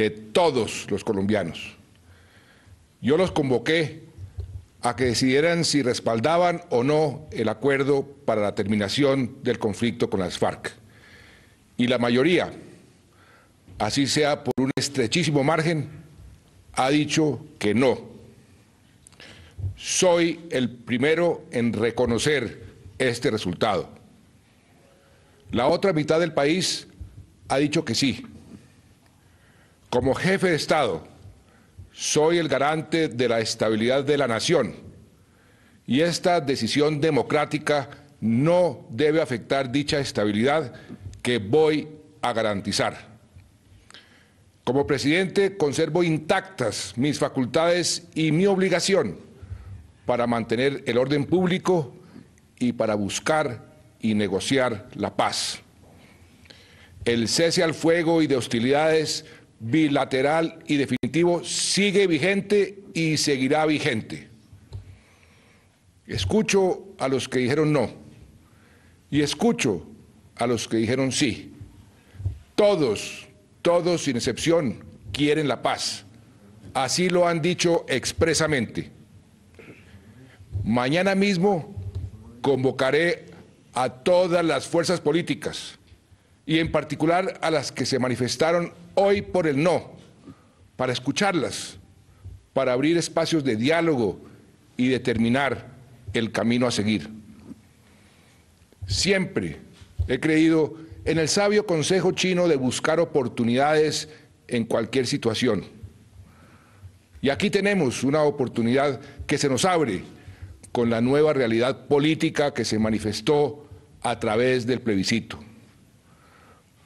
de todos los colombianos. Yo los convoqué a que decidieran si respaldaban o no el acuerdo para la terminación del conflicto con las FARC. Y la mayoría, así sea por un estrechísimo margen, ha dicho que no. Soy el primero en reconocer este resultado. La otra mitad del país ha dicho que sí. Como jefe de Estado, soy el garante de la estabilidad de la nación y esta decisión democrática no debe afectar dicha estabilidad que voy a garantizar. Como presidente conservo intactas mis facultades y mi obligación para mantener el orden público y para buscar y negociar la paz. El cese al fuego y de hostilidades bilateral y definitivo sigue vigente y seguirá vigente. Escucho a los que dijeron no y escucho a los que dijeron sí. Todos, todos sin excepción, quieren la paz. Así lo han dicho expresamente. Mañana mismo convocaré a todas las fuerzas políticas y en particular a las que se manifestaron hoy por el no, para escucharlas, para abrir espacios de diálogo y determinar el camino a seguir. Siempre he creído en el sabio consejo chino de buscar oportunidades en cualquier situación. Y aquí tenemos una oportunidad que se nos abre con la nueva realidad política que se manifestó a través del plebiscito.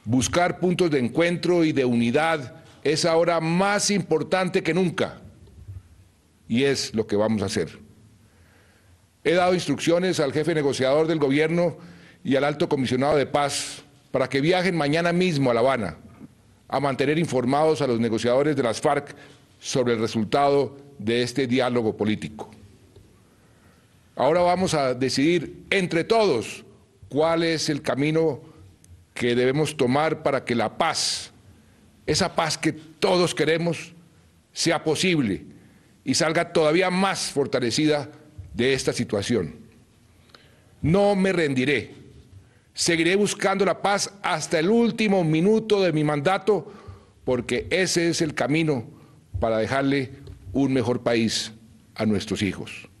Buscar puntos de encuentro y de unidad es ahora más importante que nunca. Y es lo que vamos a hacer. He dado instrucciones al jefe negociador del gobierno y al alto comisionado de paz para que viajen mañana mismo a La Habana a mantener informados a los negociadores de las FARC sobre el resultado de este diálogo político. Ahora vamos a decidir entre todos cuál es el camino que debemos tomar para que la paz, esa paz que todos queremos, sea posible y salga todavía más fortalecida de esta situación. No me rendiré. Seguiré buscando la paz hasta el último minuto de mi mandato, porque ese es el camino para dejarle un mejor país a nuestros hijos.